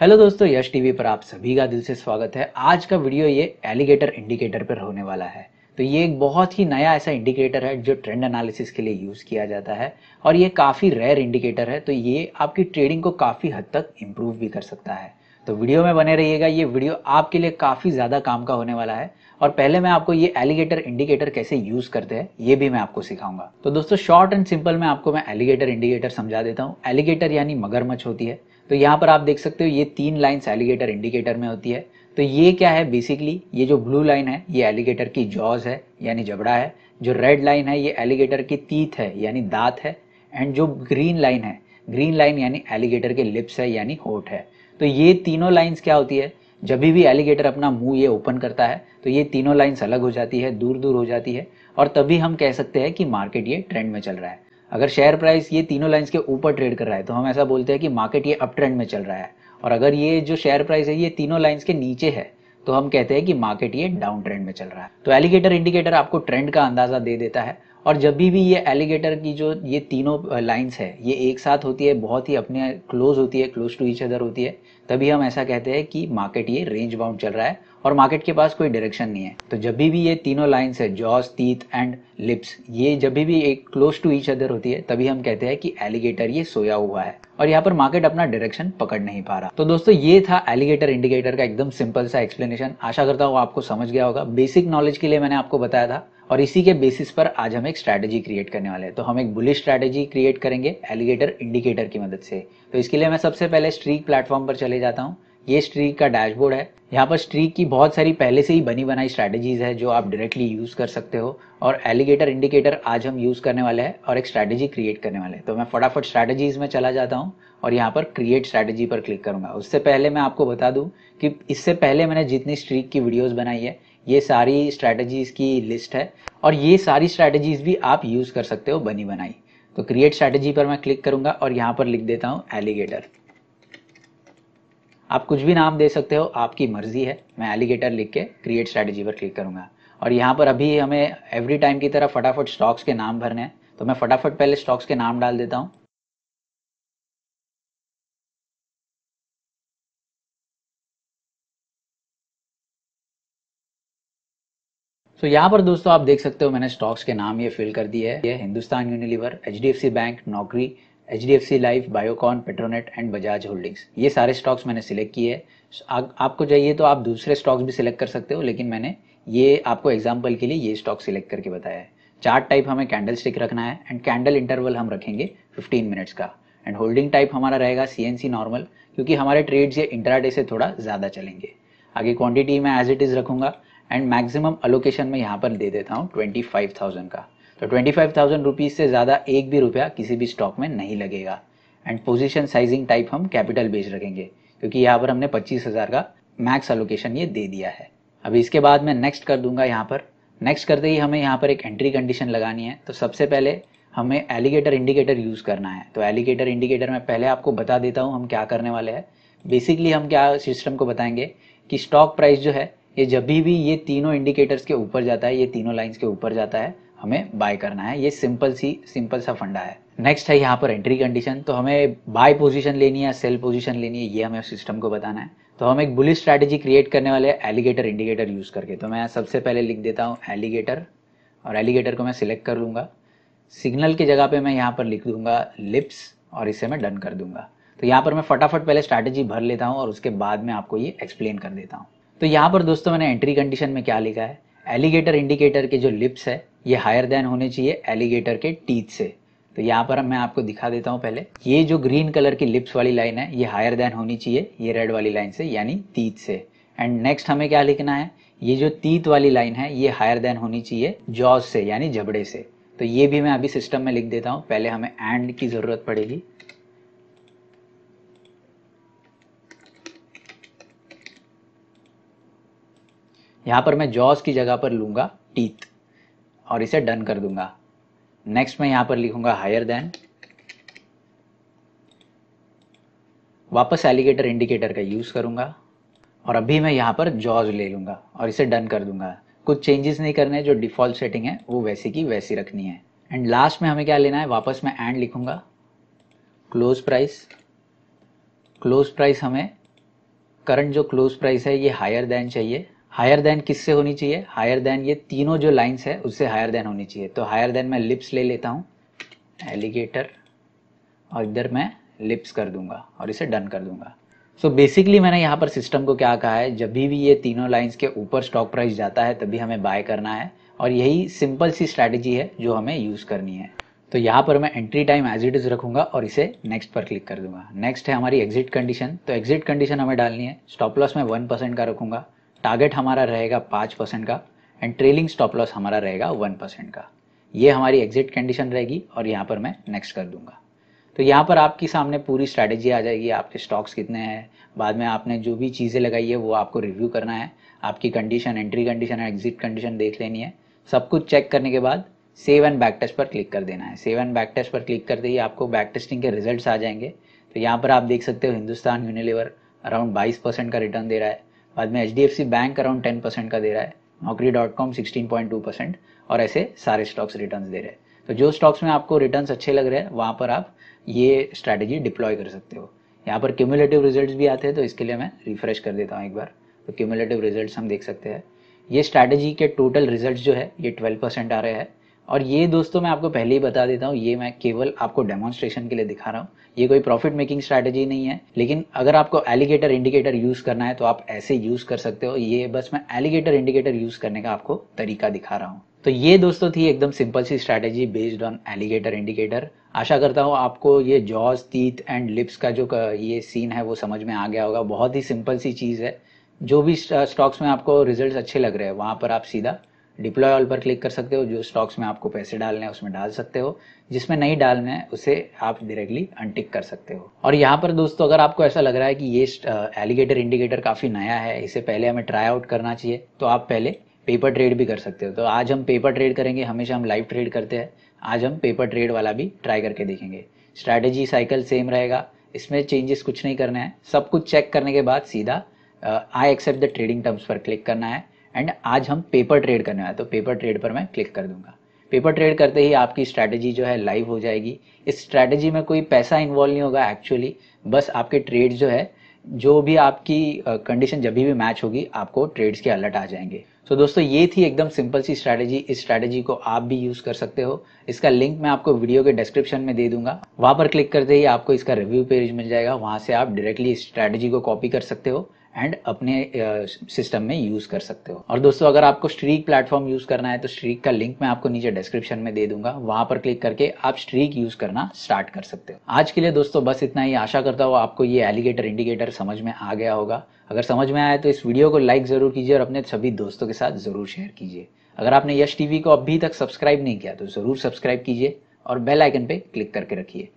hello दोस्तों यश TV पर आप सभी का दिल से स्वागत है आज का वीडियो ये एलिगेटर इंडिकेटर पर होने वाला है तो ये एक बहुत ही नया ऐसा इंडिकेटर है जो ट्रेंड एनालिसिस के लिए यूज़ किया जाता है और ये काफ़ी रेयर इंडिकेटर है तो ये आपकी ट्रेडिंग को काफ़ी हद तक इम्प्रूव भी कर सकता है तो वीडियो में बने रहिएगा ये वीडियो आपके लिए काफ़ी ज़्यादा काम का होने वाला है और पहले मैं आपको ये एलिगेटर इंडिकेटर कैसे यूज़ करते हैं ये भी मैं आपको सिखाऊंगा तो दोस्तों शॉर्ट एंड सिंपल में आपको मैं एलिगेटर इंडिकेटर समझा देता हूँ एलिगेटर यानी मगरमच्छ होती है तो यहाँ पर आप देख सकते हो ये तीन लाइन्स एलिगेटर इंडिकेटर में होती है तो ये क्या है बेसिकली ये जो ब्लू लाइन है ये एलिगेटर की जॉज है यानी जबड़ा है जो रेड लाइन है ये एलिगेटर की तीत है यानी दांत है एंड जो ग्रीन लाइन है ग्रीन लाइन यानी एलिगेटर के लिप्स है यानी होठ है तो ये तीनों लाइन्स क्या होती है जब भी एलिगेटर अपना मुंह ये ओपन करता है तो ये तीनों लाइन्स अलग हो जाती है दूर दूर हो जाती है और तभी हम कह सकते हैं कि मार्केट ये ट्रेंड में चल रहा है अगर शेयर प्राइस ये तीनों लाइंस के ऊपर ट्रेड कर रहा है तो हम ऐसा बोलते हैं कि मार्केट ये अप ट्रेंड में चल रहा है और अगर ये जो शेयर प्राइस है ये तीनों लाइंस के नीचे है तो हम कहते हैं कि मार्केट ये डाउन ट्रेंड में चल रहा है तो एलिगेटर इंडिकेटर आपको ट्रेंड का अंदाजा दे देता है और जब भी भी ये एलिगेटर की जो ये तीनों लाइंस है ये एक साथ होती है बहुत ही अपने क्लोज होती है क्लोज टू ईच अदर होती है तभी हम ऐसा कहते हैं कि मार्केट ये रेंज बाउंड चल रहा है और मार्केट के पास कोई डायरेक्शन नहीं है तो जब भी ये तीनों लाइन्स है जॉस तीत एंड लिप्स ये जब भी एक क्लोज टू ईच अदर होती है तभी हम कहते हैं कि एलिगेटर ये सोया हुआ है और यहाँ पर मार्केट अपना डायरेक्शन पकड़ नहीं पा रहा तो दोस्तों ये था एलिगेटर इंडिकेटर का एकदम सिंपल सा एक्सप्लेनेशन आशा करता हूँ आपको समझ गया होगा बेसिक नॉलेज के लिए मैंने आपको बताया था और इसी के बेसिस पर आज हम एक स्ट्रैटेजी क्रिएट करने वाले हैं तो हम एक बुलिश स्ट्रैटेजी क्रिएट करेंगे एलिगेटर इंडिकेटर की मदद से तो इसके लिए मैं सबसे पहले स्ट्रीक प्लेटफॉर्म पर चले जाता हूँ ये स्ट्रीक का डैशबोर्ड है यहाँ पर स्ट्रीक की बहुत सारी पहले से ही बनी बनाई स्ट्रैटेजीज है जो आप डायरेक्टली यूज़ कर सकते हो और एलिगेटर इंडिकेटर आज हम यूज़ करने वाले हैं और एक स्ट्रैटेजी क्रिएट करने वाले हैं तो मैं फटाफट स्ट्रैटेजीज में चला जाता हूँ और यहाँ पर क्रिएट स्ट्रैटेजी पर क्लिक करूंगा उससे पहले मैं आपको बता दूँ कि इससे पहले मैंने जितनी स्ट्रीक की वीडियोज़ बनाई है ये सारी स्ट्रैटेजीज़ की लिस्ट है और ये सारी स्ट्रैटेजीज़ भी आप यूज़ कर सकते हो बनी बनाई तो क्रिएट स्ट्रैटेजी पर मैं क्लिक करूंगा और यहाँ पर लिख देता हूँ एलिगेटर आप कुछ भी नाम दे सकते हो आपकी मर्जी है मैं एलिगेटर लिख के क्रिएट स्ट्रैटेजी पर क्लिक करूंगा और यहाँ पर अभी हमें एवरी टाइम की तरह फटाफट स्टॉक्स के नाम भरने हैं तो मैं फटाफट पहले स्टॉक्स के नाम डाल देता हूँ तो so, यहाँ पर दोस्तों आप देख सकते हो मैंने स्टॉक्स के नाम ये फिल कर दिए है ये Hindustan Unilever H bank Naukri H D F C life Biocon Petronet and Bajaj holdings ये सारे स्टॉक्स मैंने सिलेक्ट किए हैं आपको चाहिए तो आप दूसरे स्टॉक्स भी सिलेक्ट कर सकते हो लेकिन मैंने ये आपको एग्जाम्पल के लिए ये स्टॉक सिलेक्ट करके बताया है चार्ट टाइप हमें कैंडल स्टिक रखना है एंड कैंडल इंटरवल हम रखेंगे 15 मिनट्स का एंड होल्डिंग टाइप हमारा रहेगा सी एन सी नॉर्मल क्योंकि हमारे ट्रेड्स ये इंटराडे से थोड़ा ज़्यादा चलेंगे आगे क्वांटिटी मैं एज इट इज़ रखूंगा एंड मैक्सिमम अलोकेशन में यहाँ पर दे देता हूँ ट्वेंटी फाइव थाउजेंड का तो ट्वेंटी फाइव थाउजेंड रुपीज़ से ज़्यादा एक भी रुपया किसी भी स्टॉक में नहीं लगेगा एंड पोजीशन साइजिंग टाइप हम कैपिटल बेस्ड रखेंगे क्योंकि यहाँ पर हमने पच्चीस हज़ार का मैक्स एलोकेशन ये दे दिया है अब इसके बाद मैं नेक्स्ट कर दूंगा यहाँ पर नेक्स्ट करते ही हमें यहाँ पर एक एंट्री कंडीशन लगानी है तो सबसे पहले हमें एलिगेटर इंडिकेटर यूज़ करना है तो एलिगेटर इंडिकेटर में पहले आपको बता देता हूँ हम क्या करने वाले हैं बेसिकली हम क्या सिस्टम को बताएंगे कि स्टॉक प्राइस जो है ये जब भी भी ये तीनों इंडिकेटर्स के ऊपर जाता है ये तीनों लाइंस के ऊपर जाता है हमें बाय करना है ये सिंपल सी सिंपल सा फंडा है नेक्स्ट है यहाँ पर एंट्री कंडीशन तो हमें बाय पोजीशन लेनी है सेल पोजीशन लेनी है ये हमें सिस्टम को बताना है तो हम एक बुलिस स्ट्रैटेजी क्रिएट करने वाले एलिगेटर इंडिकेटर यूज़ करके तो मैं सबसे पहले लिख देता हूँ एलिगेटर और एलिगेटर को मैं सिलेक्ट कर लूंगा सिग्नल की जगह पे मैं यहाँ पर लिख दूंगा लिप्स और इसे मैं डन कर दूंगा तो यहाँ पर मैं फटाफट पहले स्ट्रैटेजी भर लेता हूँ और उसके बाद में आपको ये एक्सप्लेन कर देता हूँ तो यहाँ पर दोस्तों मैंने एंट्री कंडीशन में क्या लिखा है एलिगेटर इंडिकेटर के जो लिप्स है ये हायर देन होने चाहिए एलिगेटर के टीथ से तो यहाँ पर मैं आपको दिखा देता हूँ पहले ये जो ग्रीन कलर की लिप्स वाली लाइन है ये हायर देन होनी चाहिए ये रेड वाली लाइन से यानी तीत से एंड नेक्स्ट हमें क्या लिखना है ये जो तीत वाली लाइन है ये हायर देन होनी चाहिए जॉज से यानी जबड़े से तो ये भी मैं अभी सिस्टम में लिख देता हूँ पहले हमें एंड की ज़रूरत पड़ेगी यहाँ पर मैं जॉज की जगह पर लूंगा टीथ और इसे डन कर दूंगा नेक्स्ट मैं यहां पर लिखूंगा हायर देन वापस एलिगेटर इंडिकेटर का यूज़ करूंगा और अभी मैं यहां पर जॉज ले लूंगा और इसे डन कर दूंगा कुछ चेंजेस नहीं करने जो डिफ़ॉल्ट सेटिंग है वो वैसी की वैसी रखनी है एंड लास्ट में हमें क्या लेना है वापस मैं एंड लिखूंगा क्लोज प्राइस क्लोज प्राइस हमें करंट जो क्लोज प्राइस है ये हायर देन चाहिए हायर देन किससे होनी चाहिए हायर देन ये तीनों जो लाइंस है उससे हायर देन होनी चाहिए तो हायर देन मैं लिप्स ले लेता हूँ एलिगेटर और इधर मैं लिप्स कर दूंगा और इसे डन कर दूंगा सो so बेसिकली मैंने यहाँ पर सिस्टम को क्या कहा है जब भी ये तीनों लाइन्स के ऊपर स्टॉक प्राइस जाता है तभी हमें बाय करना है और यही सिंपल सी स्ट्रैटेजी है जो हमें यूज़ करनी है तो यहाँ पर मैं entry time as it is रखूंगा और इसे नेक्स्ट पर क्लिक कर दूंगा नेक्स्ट है हमारी एग्जिट कंडीशन तो एग्जिट कंडीशन हमें डालनी है स्टॉप लॉस मैं वन परसेंट का रखूंगा टारगेट हमारा रहेगा पाँच परसेंट का एंड ट्रेलिंग स्टॉप लॉस हमारा रहेगा वन परसेंट का ये हमारी एग्जिट कंडीशन रहेगी और यहाँ पर मैं नेक्स्ट कर दूंगा तो यहाँ पर आपके सामने पूरी स्ट्रैटेजी आ जाएगी आपके स्टॉक्स कितने हैं बाद में आपने जो भी चीज़ें लगाई है वो आपको रिव्यू करना है आपकी condition entry condition and exit condition देख लेनी है सब कुछ चेक करने के बाद सेव एंड बैक टेस्ट पर क्लिक कर देना है सेव एंड बैक टेस्ट पर क्लिक करते ही आपको बैक टेस्टिंग के रिजल्ट्स आ जाएंगे तो यहाँ पर आप देख सकते हो हिंदुस्तान यूनिलीवर अराउंड बाईस परसेंट का रिटर्न दे रहा है बाद में H bank around ten percent का दे रहा है Naukri dot com sixteen point two percent और ऐसे सारे स्टॉक्स रिटर्न दे रहे हैं तो जो स्टॉक्स में आपको रिटर्न अच्छे लग रहे हैं वहाँ पर आप ये स्ट्रैटेजी डिप्लॉय कर सकते हो यहाँ पर क्यूमुलेटिव रिजल्ट भी आते हैं तो इसके लिए मैं रिफ्रेश कर देता हूँ एक बार तो क्यूमुलेटिव रिजल्ट हम देख सकते हैं ये स्ट्रैटेजी के टोटल रिजल्ट जो है ये ट्वेल्व परसेंट आ रहे हैं और ये दोस्तों मैं आपको पहले ही बता देता हूँ ये मैं केवल आपको डेमोन्स्ट्रेशन के लिए दिखा रहा हूँ ये कोई प्रॉफिट मेकिंग स्ट्रैटेजी नहीं है लेकिन अगर आपको एलिगेटर इंडिकेटर यूज़ करना है तो आप ऐसे यूज़ कर सकते हो ये बस मैं एलिगेटर इंडिकेटर यूज़ करने का आपको तरीका दिखा रहा हूँ तो ये दोस्तों थी एकदम सिंपल सी strategy based on alligator indicator आशा करता हूँ आपको ये जॉज तीत एंड लिप्स का जो ये सीन है वो समझ में आ गया होगा बहुत ही सिंपल सी चीज़ है जो भी स्टॉक्स में आपको रिजल्ट्स अच्छे लग रहे हैं वहाँ पर आप सीधा डिप्लॉय ऑल पर क्लिक कर सकते हो जो स्टॉक्स में आपको पैसे डालने हैं उसमें डाल सकते हो जिसमें नहीं डालना है उसे आप डायरेक्टली अनटिक कर सकते हो और यहाँ पर दोस्तों अगर आपको ऐसा लग रहा है कि ये एलिगेटर इंडिकेटर काफ़ी नया है इसे पहले हमें ट्राई आउट करना चाहिए तो आप पहले पेपर ट्रेड भी कर सकते हो तो आज हम पेपर ट्रेड करेंगे हमेशा हम लाइव ट्रेड करते हैं आज हम पेपर ट्रेड वाला भी ट्राई करके देखेंगे स्ट्रैटेजी साइकिल सेम रहेगा इसमें चेंजेस कुछ नहीं करना है सब कुछ चेक करने के बाद सीधा I accept the trading terms पर क्लिक करना है एंड आज हम पेपर ट्रेड करने वाले तो पेपर ट्रेड पर मैं क्लिक कर दूंगा पेपर ट्रेड करते ही आपकी स्ट्रैटेजी जो है लाइव हो जाएगी इस स्ट्रैटेजी में कोई पैसा इन्वॉल्व नहीं होगा एक्चुअली बस आपके ट्रेड जो है जो भी आपकी कंडीशन जब भी मैच होगी आपको ट्रेड्स के अलर्ट आ जाएंगे सो so, दोस्तों ये थी एकदम सिंपल सी स्ट्रैटेजी इस स्ट्रैटेजी को आप भी यूज़ कर सकते हो इसका लिंक मैं आपको वीडियो के डिस्क्रिप्शन में दे दूंगा वहां पर क्लिक करते ही आपको इसका रिव्यू पेज मिल जाएगा वहां से आप डायरेक्टली इस स्ट्रैटेजी को कॉपी कर सकते हो एंड अपने सिस्टम में यूज कर सकते हो और दोस्तों अगर आपको स्ट्रीक प्लेटफॉर्म यूज करना है तो स्ट्रीक का लिंक मैं आपको नीचे डिस्क्रिप्शन में दे दूंगा वहां पर क्लिक करके आप स्ट्रीक यूज करना स्टार्ट कर सकते हो आज के लिए दोस्तों बस इतना ही आशा करता हूँ आपको ये एलिगेटर इंडिकेटर समझ में आ गया होगा अगर समझ में आया तो इस वीडियो को लाइक जरूर कीजिए और अपने सभी दोस्तों के साथ जरूर शेयर कीजिए अगर आपने यश टीवी को अभी तक सब्सक्राइब नहीं किया तो जरूर सब्सक्राइब कीजिए और बेल आइकन पे क्लिक करके रखिए